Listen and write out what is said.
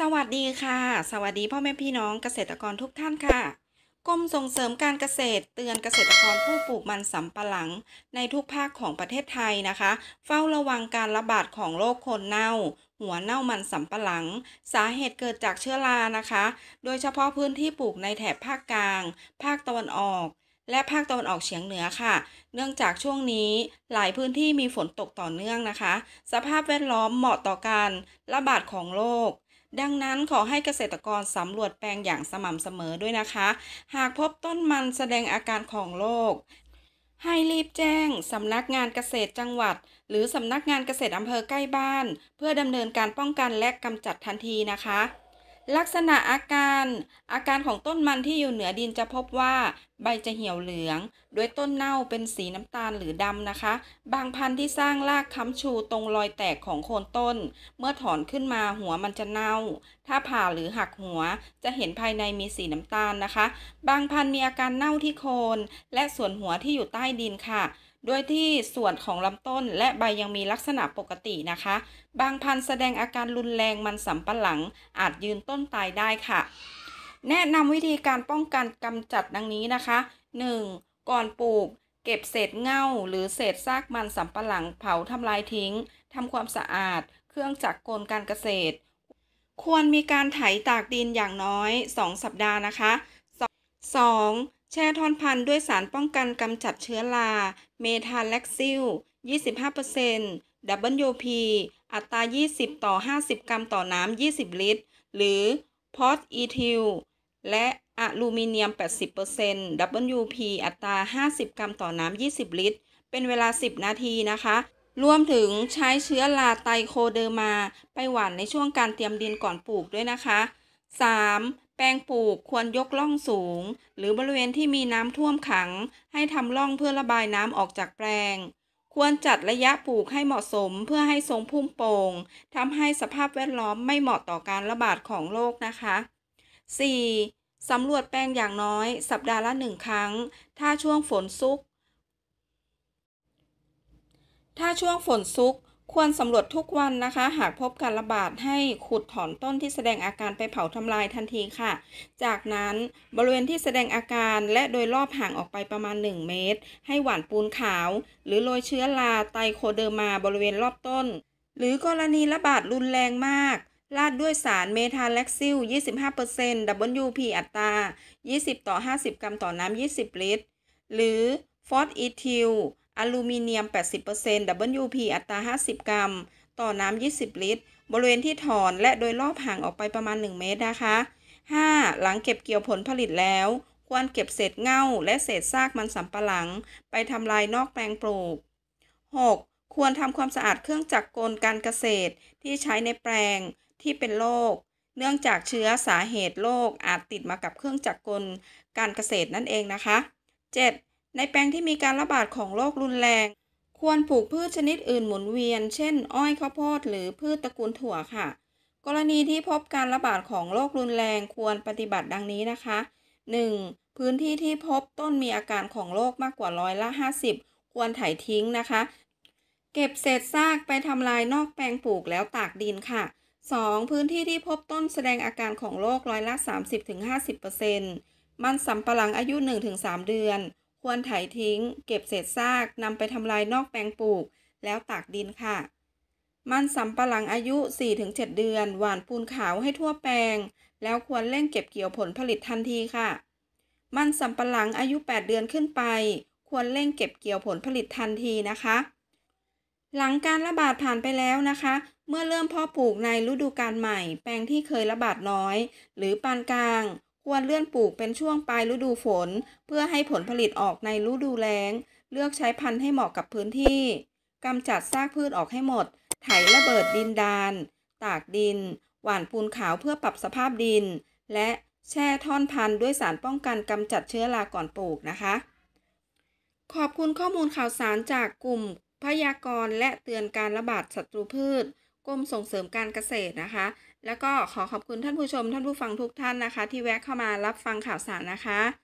สวัสดีค่ะ สวัสดีพ่อแม่พี่น้องเกษตรกรทุกท่านค่ะกรมส่งเสริมการเกษตรเตือนเกษตรกรผู้ปลูกมันสำปะหลัง ในทุกภาคของประเทศไทยนะคะ เฝ้าระวังการระบาดของโรคคนเน่า หัวเน่ามันสำปะหลัง สาเหตุเกิดจากเชื้อรานะคะ โดยเฉพาะพื้นที่ปลูกในแถบภาคกลาง ภาคตะวันออก และภาคตะวันออกเฉียงเหนือค่ะ เนื่องจากช่วงนี้หลายพื้นที่มีฝนตกต่อเนื่องนะคะ สภาพแวดล้อมเหมาะต่อการระบาดของโรคดังนั้นขอให้เกษตรกรสำรวจแปลงอย่างสม่ำเสมอด้วยนะคะ หากพบต้นมันแสดงอาการของโรคให้รีบแจ้งสำนักงานเกษตรจังหวัด หรือสำนักงานเกษตรอำเภอใกล้บ้าน เพื่อดำเนินการป้องกันและกำจัดทันทีนะคะลักษณะอาการ อาการของต้นมันที่อยู่เหนือดินจะพบว่า ใบจะเหี่ยวเหลือง โดยต้นเน่าเป็นสีน้ำตาลหรือดำนะคะ บางพันธุ์ที่สร้างราก ค้ำชูตรงรอยแตกของโคนต้น เมื่อถอนขึ้นมาหัวมันจะเน่า ถ้าผ่าหรือหักหัวจะเห็นภายในมีสีน้ำตาลนะคะ บางพันธุ์มีอาการเน่าที่โคน และส่วนหัวที่อยู่ใต้ดินค่ะโดยที่ส่วนของลำต้นและใบยังมีลักษณะปกตินะคะ บางพันธุ์แสดงอาการรุนแรงมันสำปะหลัง อาจยืนต้นตายได้ค่ะ แนะนำวิธีการป้องกันกำจัดดังนี้นะคะ 1. ก่อนปลูกเก็บเศษเง่า หรือเศษซากมันสำปะหลังเผาทำลายทิ้งทำความสะอาดเครื่องจักรกลการเกษตร ควรมีการไถตากดินอย่างน้อย 2 สัปดาห์นะคะ 2. แช่ทอนพันธุ์ด้วยสารป้องกันกำจัดเชื้อราเมทาแล็กซิล25% WP อัตรา 20 ต่อ 50 กรัมต่อน้ำ20 ลิตร หรือ พอสอีทิลและอะลูมิเนียม 80% WP อัตรา 50 กรัมต่อน้ำ20 ลิตร เป็นเวลา 10 นาทีนะคะ รวมถึงใช้เชื้อราไตโคเดอร์มาไปหว่านในช่วงการเตรียมดินก่อนปลูกด้วยนะคะ 3. แปลงปลูกควรยกล่องสูง หรือบริเวณที่มีน้ำท่วมขัง ให้ทำล่องเพื่อระบายน้ำออกจากแปลง ควรจัดระยะปลูกให้เหมาะสมเพื่อให้ทรงพุ่มโป่งทำให้สภาพแวดล้อมไม่เหมาะต่อการระบาดของโรคนะคะ 4. สำรวจแปลงอย่างน้อย สัปดาห์ละหนึ่งครั้ง ถ้าช่วงฝนซุกถ้าช่วงฝนซุกควรสำรวจทุกวันนะคะ หากพบการระบาดให้ขุดถอนต้นที่แสดงอาการไปเผาทำลายทันทีค่ะ จากนั้นบริเวณที่แสดงอาการและโดยรอบห่างออกไปประมาณ 1 เมตร ให้หว่านปูนขาวหรือโรยเชื้อราไตโคเดอร์มาบริเวณรอบต้น หรือกรณีระบาดรุนแรงมาก ลาดด้วยสารเมทาเล็กซิล 25% WP อัตรา 20ต่อ50 กรัมต่อน้ำ20 ลิตร หรือฟอสอีทิลอลูมิเนียม 80% WP อัตรา 50 กรัม ต่อน้ำ20 ลิตร บริเวณที่ถอนและโดยรอบห่างออกไปประมาณ 1 เมตรนะคะ 5. หลังเก็บเกี่ยวผลผลิตแล้ว ควรเก็บเศษเง่าและเศษซากมันสำปะหลัง ไปทำลายนอกแปลงปลูก 6. ควรทำความสะอาดเครื่องจักรกลการเกษตรที่ใช้ในแปลงที่เป็นโรค เนื่องจากเชื้อสาเหตุโรคอาจติดมากับเครื่องจักรกลการเกษตรนั่นเองนะคะ 7. ในแปลงที่มีการระบาดของโรครุนแรง ควรปลูกพืชชนิดอื่นหมุนเวียน เช่น อ้อยข้าวโพดหรือพืชตระกูลถั่วค่ะ กรณีที่พบการระบาดของโรครุนแรง ควรปฏิบัติดังนี้นะคะ 1. พื้นที่ที่พบต้นมีอาการของโรคมากกว่าร้อยละ 50 ควรไถทิ้งนะคะ เก็บเศษซากไปทำลายนอกแปลงปลูกแล้วตากดินค่ะ 2. พื้นที่ที่พบต้นแสดงอาการของโรคร้อยละ30-50%มันสำปะหลังอายุ 1-3 เดือนควรไถทิ้ง เก็บเศษซากนำไปทำลายนอกแปลงปลูกแล้วตากดินค่ะ มันสำปะหลังอายุ 4-7 เดือน หว่านปูนขาวให้ทั่วแปลง แล้วควรเร่งเก็บเกี่ยวผลผลิตทันทีค่ะ มันสำปะหลังอายุ 8 เดือนขึ้นไป ควรเร่งเก็บเกี่ยวผลผลิตทันทีนะคะ หลังการระบาดผ่านไปแล้วนะคะ เมื่อเริ่มเพาะปลูกในฤดูกาลใหม่ แปลงที่เคยระบาดน้อย หรือปานกลางควรเลื่อนปลูกเป็นช่วงปลายฤดูฝน เพื่อให้ผลผลิตออกในฤดูแล้ง เลือกใช้พันธุ์ให้เหมาะกับพื้นที่ กำจัดซากพืชออกให้หมด ไถระเบิดดินดาน ตากดิน หว่านปูนขาวเพื่อปรับสภาพดิน และแช่ท่อนพันธุ์ด้วยสารป้องกันกำจัดเชื้อราก่อนปลูกนะคะ ขอบคุณข้อมูลข่าวสารจากกลุ่ม พยากรณ์และเตือนการระบาดศัตรูพืชกรมส่งเสริมการเกษตรนะคะแล้วก็ขอขอบคุณท่านผู้ชมท่านผู้ฟังทุกท่านนะคะที่แวะเข้ามารับฟังข่าวสารนะคะ